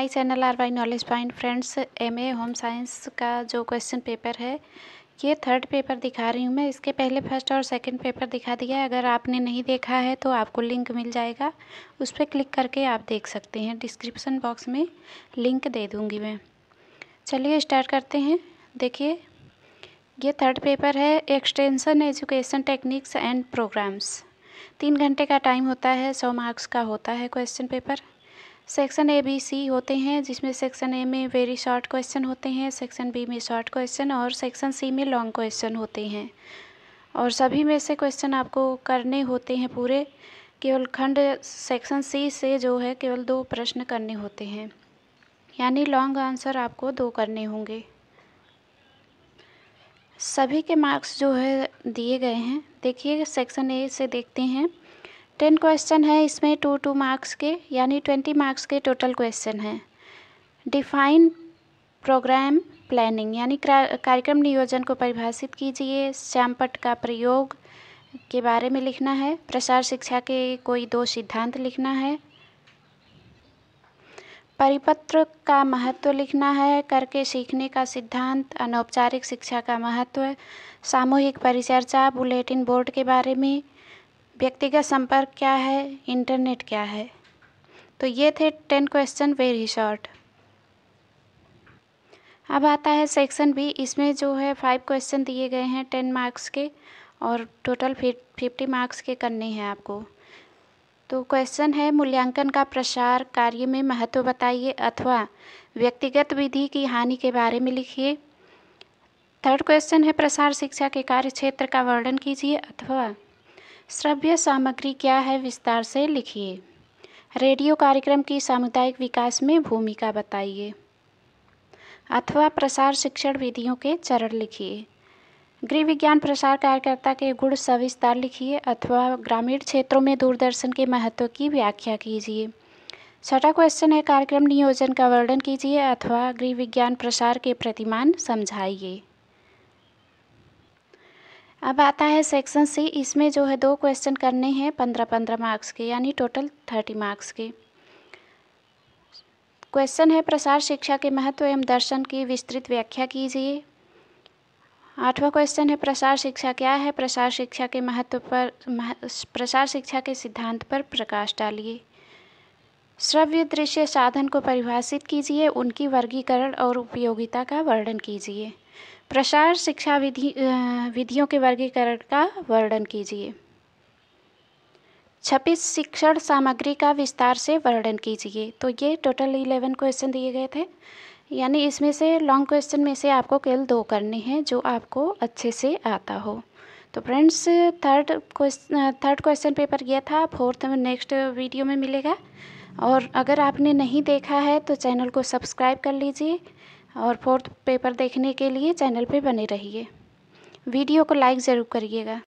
my channel R Y knowledge point friends M A home science का जो question paper है ये third paper दिखा रही हूँ मैं इसके पहले फर्स्ट और सेकंड पेपर दिखा दिया है अगर आपने नहीं देखा है तो आपको लिंक मिल जाएगा उस पर क्लिक करके आप देख सकते हैं डिस्क्रिप्सन बॉक्स में लिंक दे दूँगी मैं चलिए स्टार्ट करते हैं देखिए ये थर्ड पेपर है extension education techniques and programmes तीन घंटे का टाइम होता है सौ मार्क्स का होता है question paper section A B C होते हैं जिसमें सेक्शन ए में वेरी शॉर्ट क्वेश्चन होते हैं सेक्शन बी में शॉर्ट क्वेश्चन और सेक्शन सी में लॉन्ग क्वेश्चन होते हैं और सभी में से क्वेश्चन आपको करने होते हैं पूरे केवल खंड सेक्शन सी से जो है केवल दो प्रश्न करने होते हैं यानी लॉन्ग आंसर आपको दो करने होंगे सभी के मार्क्स जो है दिए गए हैं देखिए सेक्शन ए से देखते हैं टेन क्वेश्चन है इसमें टू टू मार्क्स के यानी ट्वेंटी मार्क्स के टोटल क्वेश्चन हैं डिफाइन प्रोग्राम प्लानिंग यानी कार्यक्रम नियोजन को परिभाषित कीजिए श्यामपट का प्रयोग के बारे में लिखना है प्रसार शिक्षा के कोई दो सिद्धांत लिखना है परिपत्र का महत्व लिखना है करके सीखने का सिद्धांत अनौपचारिक शिक्षा का महत्व सामूहिक परिचर्चा बुलेटिन बोर्ड के बारे में व्यक्तिगत संपर्क क्या है इंटरनेट क्या है तो ये थे टेन क्वेश्चन वेरी शॉर्ट अब आता है सेक्शन बी इसमें जो है फाइव क्वेश्चन दिए गए हैं टेन मार्क्स के और टोटल फिफ्टी मार्क्स के करने हैं आपको तो क्वेश्चन है मूल्यांकन का प्रसार कार्य में महत्व बताइए अथवा व्यक्तिगत विधि की हानि के बारे में लिखिए थर्ड क्वेश्चन है प्रसार शिक्षा के कार्य क्षेत्र का वर्णन कीजिए अथवा श्रव्य सामग्री क्या है विस्तार से लिखिए रेडियो कार्यक्रम की सामुदायिक विकास में भूमिका बताइए अथवा प्रसार शिक्षण विधियों के चरण लिखिए गृह विज्ञान प्रसार कार्यकर्ता के गुण सविस्तार लिखिए अथवा ग्रामीण क्षेत्रों में दूरदर्शन के महत्व की व्याख्या कीजिए छठा क्वेश्चन है कार्यक्रम नियोजन का वर्णन कीजिए अथवा गृह विज्ञान प्रसार के प्रतिमान समझाइए अब आता है सेक्शन सी इसमें जो है दो क्वेश्चन करने हैं पंद्रह पंद्रह मार्क्स के यानी टोटल थर्टी मार्क्स के क्वेश्चन है प्रसार शिक्षा के महत्व एवं दर्शन की विस्तृत व्याख्या कीजिए आठवां क्वेश्चन है प्रसार शिक्षा क्या है प्रसार शिक्षा के महत्व पर मह, प्रसार शिक्षा के सिद्धांत पर प्रकाश डालिए श्रव्य दृश्य साधन को परिभाषित कीजिए उनकी वर्गीकरण और उपयोगिता का वर्णन कीजिए प्रसार शिक्षा विधि विधियों के वर्गीकरण का वर्णन कीजिए छब्बीस शिक्षण सामग्री का विस्तार से वर्णन कीजिए तो ये टोटल इलेवन क्वेश्चन दिए गए थे यानी इसमें से लॉन्ग क्वेश्चन में से आपको केवल दो करने हैं जो आपको अच्छे से आता हो तो friends third question third question paper गया था फोर्थ में नेक्स्ट वीडियो में मिलेगा और अगर आपने नहीं देखा है तो चैनल को सब्सक्राइब कर लीजिए और फोर्थ पेपर देखने के लिए चैनल पे बने रहिए वीडियो को लाइक ज़रूर करिएगा